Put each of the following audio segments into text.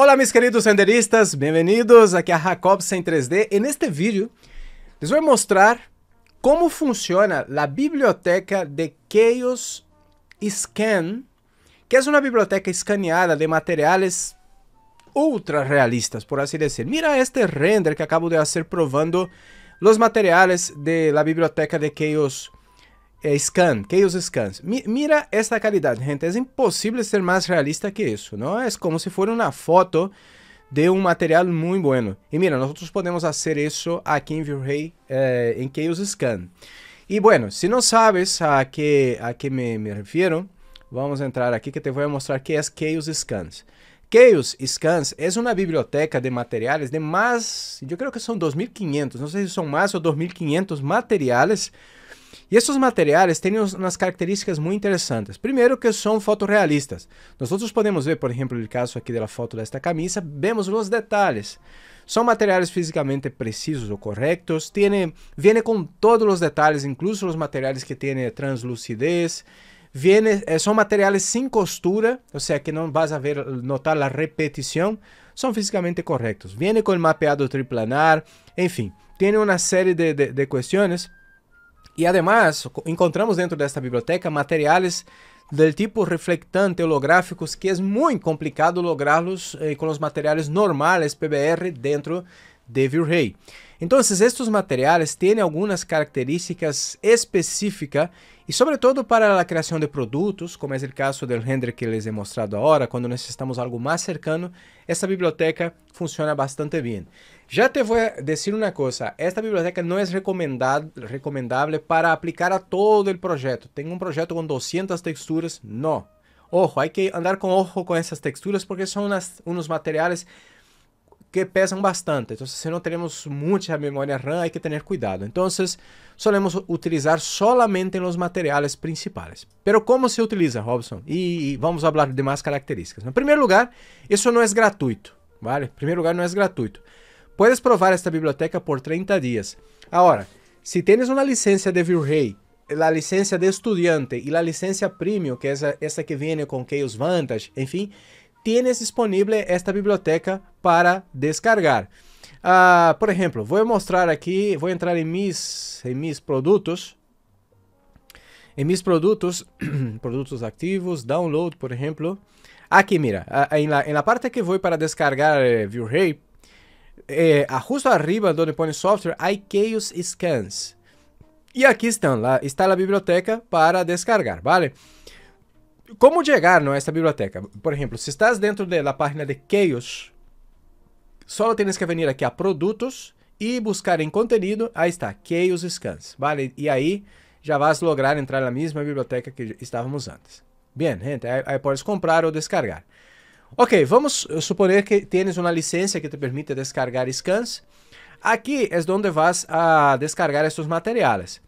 Olá, meus queridos renderistas, bem-vindos aqui é a Jacobs em 3D e neste vídeo les vou mostrar como funciona a biblioteca de Chaos Scan, que é uma biblioteca escaneada de materiais ultra realistas, por assim dizer. Mira este render que acabo de fazer provando os materiais da biblioteca de Chaos é, scan, que os scans. Mi mira esta qualidade gente, é impossível ser mais realista que isso não é como se fosse uma foto de um material muito bueno. e mira, nós podemos fazer isso aqui em Vue.js eh, en Chaos Scan. e bueno, se não sabes a que a que me, me, refiero, vamos entrar aqui que te voy a mostrar que é Chaos Scans. Chaos Scans é uma biblioteca de materiales de mais eu creo que são 2500, não sei se são mais ou 2500 materiales e esses materiais têm umas características muito interessantes. Primeiro que são fotorrealistas. Nós outros podemos ver, por exemplo, no caso aqui da foto desta camisa, vemos os detalhes. São materiais fisicamente precisos ou corretos, Vêm com todos os detalhes, incluso os materiais que têm translucidez, viene, eh, são materiais sem costura, ou seja, que não vas a ver, notar a repetição, são fisicamente corretos. Vêm com o mapeado triplanar, enfim, tem uma série de, de, de questões e además, encontramos dentro desta biblioteca materiais do tipo reflectante holográficos que é muito complicado lograrlos eh, com os materiais normales PBR dentro de vue Então, Entonces, estos materiales algumas características específicas e sobretudo para a criação de produtos como é o caso do render que les he é mostrado quando cuando necesitamos algo mais cercano, essa biblioteca funciona bastante bem já te vou dizer uma coisa esta biblioteca não é recomendável para aplicar a todo o projeto tem um projeto com 200 texturas, não Ojo, hay que andar con ojo con esas texturas porque são uns materiais materiales que pesam bastante. Então, se não teremos muita memória RAM, há que ter cuidado. Então, solemos utilizar somente nos materiais principais. Pero como se utiliza, Robson? E, e vamos falar de mais características. Em primeiro lugar, isso não é gratuito, vale? Em primeiro lugar, não é gratuito. Puedes provar esta biblioteca por 30 dias. Agora, se si tens uma licença de Vue a licença de estudante e a licença premium, que é essa, essa que vem com Chaos Vantage, enfim, tienes disponible esta biblioteca para descargar. Uh, por exemplo, vou mostrar aqui, vou entrar em mis, em mis produtos, em mis produtos, produtos ativos, download, por exemplo. Aqui, mira, ah, em la, la parte que vou para descargar eh, ViewRay, eh, justo arriba onde põe software, hay Chaos Scans. E aqui estão, lá está a biblioteca para descargar, vale? como chegar a esta biblioteca? Por exemplo, se estás dentro da página de Chaos, só tens que vir aqui a produtos e buscar em conteúdo, aí está, Chaos Scans, vale? E aí já vas lograr entrar na mesma biblioteca que estávamos antes. Bem, gente, aí, aí podes comprar ou descargar. Ok, vamos suponer que tens uma licença que te permite descargar scans. Aqui é onde vas a descargar esses materiais.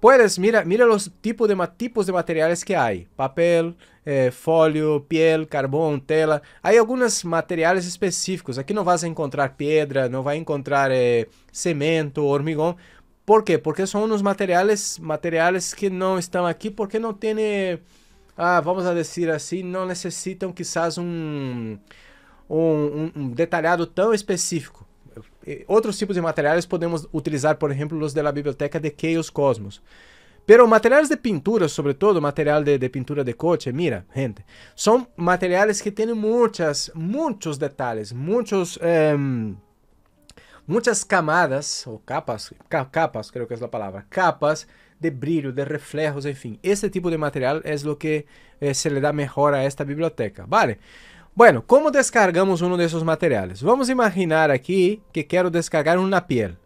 Puedes, mira, mira los tipos de, tipos de materiales que há: papel, eh, fólio, piel, carvão, tela. Há alguns materiais específicos. Aqui não vas encontrar pedra, não vai encontrar eh, cimento, hormigão. Por quê? Porque são uns materiais, materiais que não estão aqui porque não tem, ah, vamos dizer assim, não necessitam quizás um, um, um detalhado tão específico. Eh, otros tipos de materiales podemos utilizar, por ejemplo, los de la biblioteca de Chaos Cosmos. Pero materiales de pintura, sobre todo material de, pintura de coche, mira, gente, son materiales que tienen muchas muchos detalles, muchos eh, camadas o capas, capas, creo que es la palabra, capas de brillo, de reflejos, en fin. Este tipo de material es lo que eh, se le da mejor a esta biblioteca, vale? Bueno, como descargamos um desses materiais? Vamos imaginar aqui que quero descargar uma piel.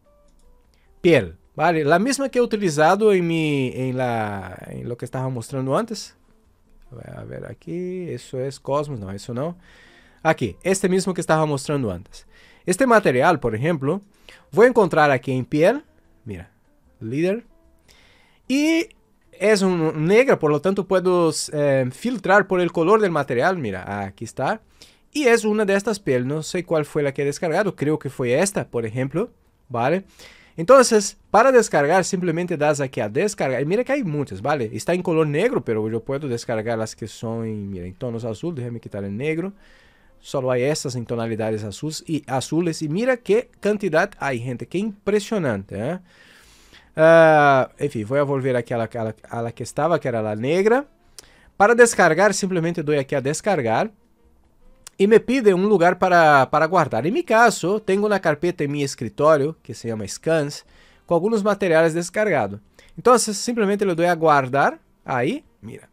Piel, vale? A mesma que eu utilizado em mi, em la, em lo que estava mostrando antes. A ver aqui, isso é Cosmos, não, isso não. Aqui, este mesmo que estava mostrando antes. Este material, por exemplo, vou encontrar aqui em piel, mira, líder, e es un negra, por lo tanto puedo eh, filtrar por el color del material. Mira, aquí está. Y es una de estas pieles. No sé cuál fue la que he descargado. Creo que fue esta, por ejemplo. ¿Vale? Entonces, para descargar, simplemente das aquí a descargar. Y mira que hay muchas, ¿vale? Está en color negro, pero yo puedo descargar las que son en, en tonos azul. Déjame quitar el negro. Solo hay estas en tonalidades azules y azules. Y mira qué cantidad hay, gente. Qué impresionante, ¿eh? Uh, enfim, vou devolver aqui a, aquela que estava, que era a negra. Para descargar, simplesmente dou aqui a descargar. E me pide um lugar para, para guardar. Em meu caso, tenho na carpeta em meu escritório, que se chama Scans, com alguns materiais descargados. Então, simplesmente eu dou a guardar. Aí, mira.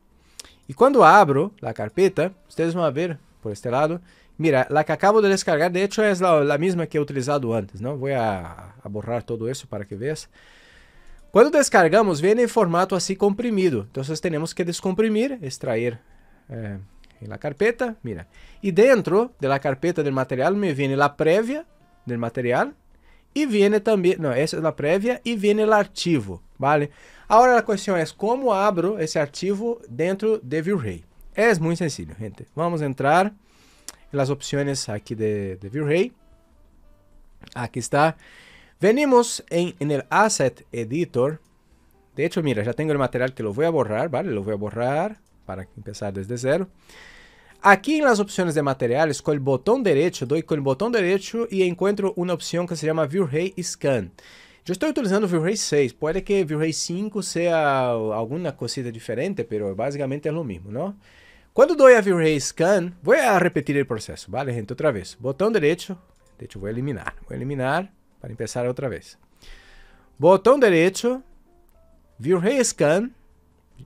E quando abro a carpeta, vocês vão ver por este lado. Mira, a que acabo de descargar, de hecho, é a mesma que eu é utilizado antes, não? Vou a, a borrar todo isso para que veja. Quando descargamos, vem em formato assim comprimido. Então, nós temos que descomprimir, extrair é, eh, na carpeta, mira. E dentro da carpeta do material, me vem a prévia do material. E vem também, não, essa é a prévia e vem o arquivo, vale? Agora a questão é como abro esse arquivo dentro de vue É muito sencillo, gente. Vamos entrar nas opções aqui de, de Aqui está. Venimos en, el Asset Editor. De hecho, mira, ya tengo el material que lo voy a borrar, ¿vale? Lo voy a borrar para empezar desde cero. Aquí en las opciones de materiales, con el botón derecho, doy con el botón derecho y encuentro una opción que se llama ViewRay Scan. Yo estoy utilizando ViewRay 6, puede que ViewRay 5 sea alguna cosita diferente, pero básicamente es lo mismo, ¿no? Cuando doy a ViewRay Scan, voy a repetir el proceso, ¿vale, gente? Otra vez, botón derecho, de hecho voy a eliminar, voy a eliminar. Para empezar outra vez. botão direito View Scan,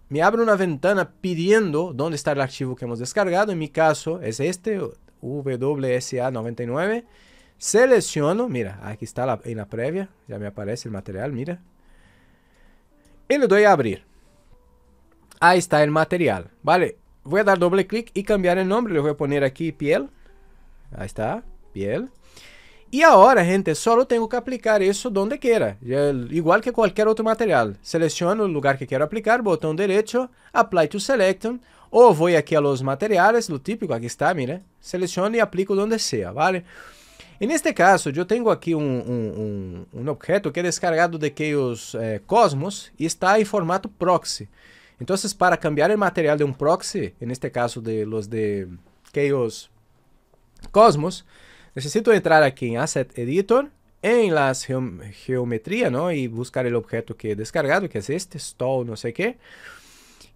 me abre uma ventana pidiendo dónde está o archivo que hemos descargado. em mi caso é este, WSA99. seleciono mira, aqui está la, en la previa, ya me aparece el material, mira. Y le doy a abrir. Ahí está el material, ¿vale? Voy a dar doble clic y cambiar el nombre. Le voy a poner aquí piel. Ahí está, piel. E agora, gente, só tenho que aplicar isso onde queira, é igual que qualquer outro material. Seleciono o lugar que quero aplicar, botão direito, Apply to Selection, ou vou aqui aos materiais, do típico, aqui está, mira, seleciono e aplico onde seja, vale? E neste caso, eu tenho aqui um, um, um, um objeto que é descargado de Chaos eh, Cosmos e está em formato proxy. Então, para cambiar o material de um proxy, neste caso de los de Chaos Cosmos, Necesito entrar aquí en Asset Editor, en las geom geometría, ¿no? Y buscar el objeto que he descargado, que es este, stall, no sé qué.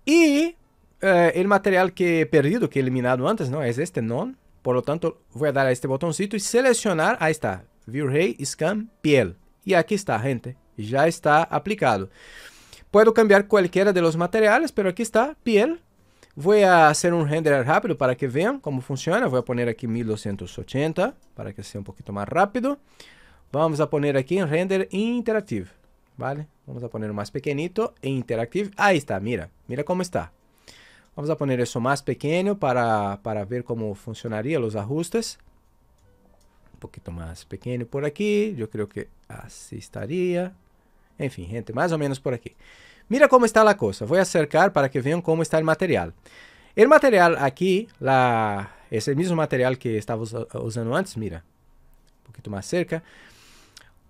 Y eh, el material que he perdido, que he eliminado antes, ¿no? Es este non. Por lo tanto, voy a dar a este botoncito y seleccionar, ahí está, View Ray Scan Piel. Y aquí está, gente, ya está aplicado. Puedo cambiar cualquiera de los materiales, pero aquí está piel Vou a um render rápido para que vejam como funciona. Vou a poner aqui 1280 para que seja um pouquinho mais rápido. Vamos a poner aqui render interactive, ¿vale? Vamos a poner mais pequenito e Aí está, mira, mira como está. Vamos a poner isso mais pequeño para, para ver como funcionaria os ajustes. Um pouquinho mais pequeno por aqui. Eu creio que assim estaria. Enfim, gente, mais ou menos por aqui. Mira como está a coisa. Vou acercar para que vejam como está o material. O material aqui, lá, esse mesmo material que estávamos usando antes, mira, um pouquinho mais cerca.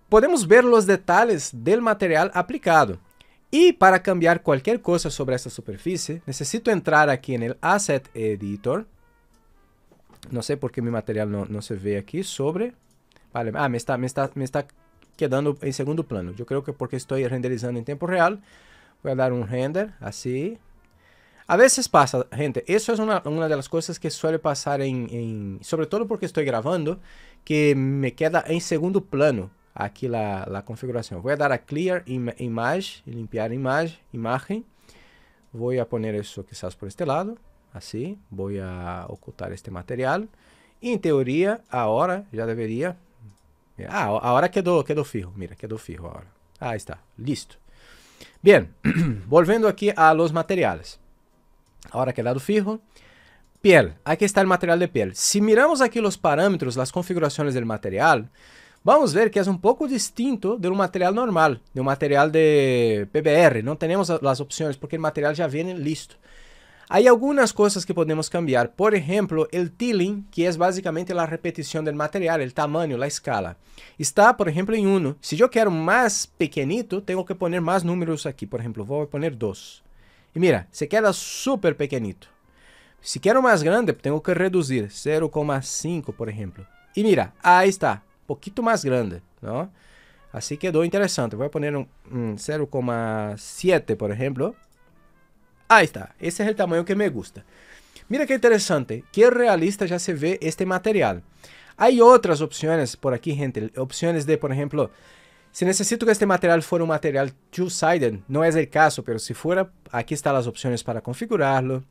Podemos ver os detalhes do material aplicado. E para cambiar qualquer coisa sobre essa superfície, necessito entrar aqui no Asset Editor. Não sei por que meu material não não se vê aqui sobre... Vale, ah, me está, me, está, me está quedando em segundo plano. Eu creio que porque estou renderizando em tempo real. Voy a dar un render así. A veces pasa, gente, eso es una, una de las cosas que suele pasar en, en, sobre todo porque estoy grabando, que me queda en segundo plano aqui la, la configuração. Vou dar a clear im image, limpar image, imagem. Vou a poner isso quizás por este lado, assim. Vou a ocultar este material. E, em teoria, agora já deveria. Ah, agora quedou, quedou fijo. Mira, quedou fijo agora. Ah, está, listo. Bien, volviendo aquí a los materiales. Ahora quedado fijo. Piel, aquí está el material de piel. Si miramos aquí los parámetros, las configuraciones del material, vamos ver que es un poco distinto de un material normal, de un material de PBR. No tenemos las opciones porque el material ya viene listo. Há algumas coisas que podemos cambiar, por exemplo, o tiling, que é básicamente a repetição do material, o tamanho, a escala. Está, por exemplo, em 1. Se eu quero mais pequenito, tenho que poner mais números aqui. Por exemplo, vou pôr poner 2. E mira, se queda super pequenito. Se quero mais grande, tenho que reduzir 0,5, por exemplo. E mira, aí está, um pouquinho mais grande, não? Assim quedou interessante. Vou poner 0,7, por exemplo. Ah, está, Esse é o tamanho que me gusta. Mira que interessante. Que realista já se vê este material. Há outras opções por aqui, gente. Opções de, por exemplo, se necessito que este material for um material two-sided, não é o caso, pero se fuera, aqui estão as opções para configurá-lo.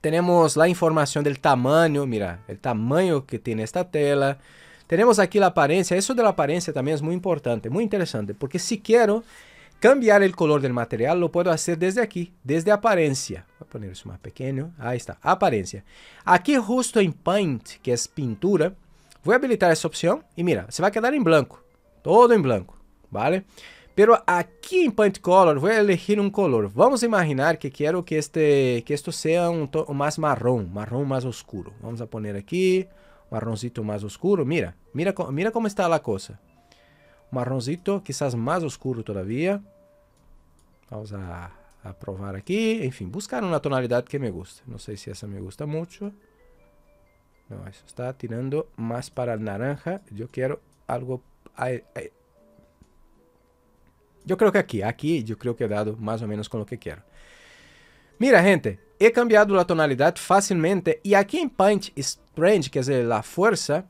Temos lá a informação do tamanho. mira, o tamanho que tem esta tela. Temos aqui a aparência. Isso da aparência também é muito importante, muito interessante, porque se quero Cambiar el color del material lo puedo hacer desde aquí, desde apariencia. Voy a poner eso más pequeño. Ahí está, apariencia. Aquí justo en Paint, que es pintura, vou habilitar essa opção e mira, você vai quedar em branco, todo em branco, vale? Pero aqui em Paint Color, vou elegir um color. Vamos imaginar que quero que este que esto seja um mais marrom, marrom mais oscuro. Vamos a poner aqui, marroncito mais oscuro. Mira, mira, mira como está a coisa marronzito, quizás mais oscuro todavía. Vamos a, a aqui, enfim, buscar uma tonalidade que me guste. Não sei se essa me gusta muito. Não, isso está tirando mais para naranja. Eu quero algo... Eu ay. creo que aqui, aqui, eu creo que he é dado mais ou menos com o que quero. Mira, gente, he cambiado a tonalidade fácilmente. e aqui em Paint Strange, quer dizer, a fuerza,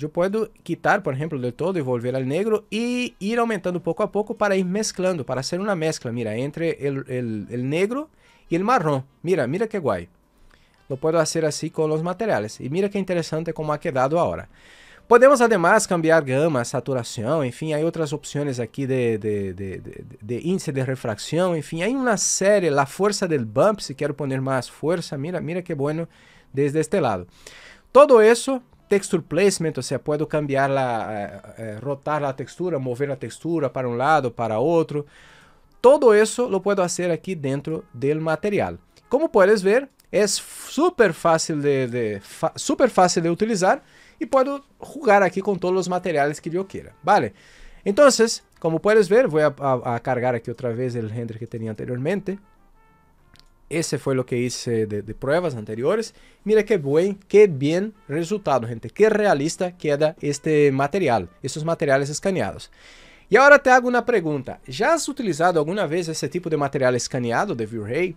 eu posso quitar, por exemplo, de todo e volver ao negro e ir aumentando pouco a pouco para ir mesclando, para ser uma mescla, mira, entre o negro e o marrón. Mira, mira que guay. Lo puedo fazer assim com os materiais E mira que interessante como ha quedado agora. Podemos, además, cambiar gama, saturação, enfim, há outras opções aqui de, de, de, de, índice de refração, enfim, há uma série, la força del bump, se quero poner mais força, mira, mira que bueno desde este lado. Todo isso texture placement, ou seja, puedo cambiar la, eh, é, é, rotar a textura, mover a textura para um lado, para outro. Todo isso, lo puedo fazer aqui dentro do material. Como puedes ver, é súper fácil de, de super fácil de utilizar e puedo jugar aqui com todos os materiales que eu quiera, ¿vale? Então, como puedes ver, vou a, a, a cargar aqui outra vez o render que tinha anteriormente esse foi o que hice de, de, pruebas anteriores. Mira que bom, que bem resultado, gente. que realista queda este material, esses materiales escaneados. e agora te hago uma pergunta: já has utilizado alguma vez esse tipo de material escaneado de ViewRay?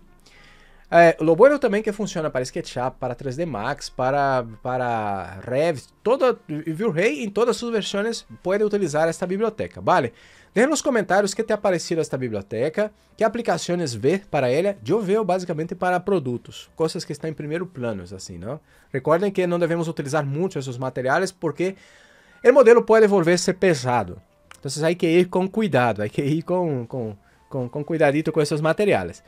É, Loboiro também que funciona para SketchUp, para 3D Max, para, para Revit, toda Vue-Ray em todas suas versões pode utilizar esta biblioteca, vale? Deixe nos comentários que te apareceu parecido esta biblioteca, que aplicações vê para ela, Yo veo basicamente para produtos, coisas que estão em primeiro plano, assim, não. Recordem que não devemos utilizar muito esses materiais porque o modelo pode a ser pesado. então, aí que ir com cuidado, aí que ir com com com com cuidadito com esses materiais.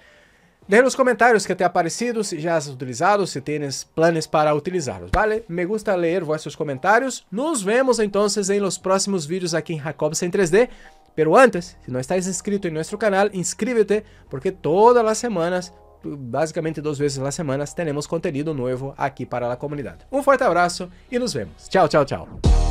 Ler nos comentários que até aparecido, se já has utilizado, se tienes planos para utilizá-los, vale? Me gusta ler vossos comentários. Nos vemos então, nos los próximos vídeos aqui em Jacobs em 3D. Pero antes, se não estás inscrito em nosso canal, inscreve-te, porque todas as semanas, basicamente duas vezes na semana, teremos conteúdo novo aqui para a comunidade. Um forte abraço e nos vemos. Tchau, tchau, tchau.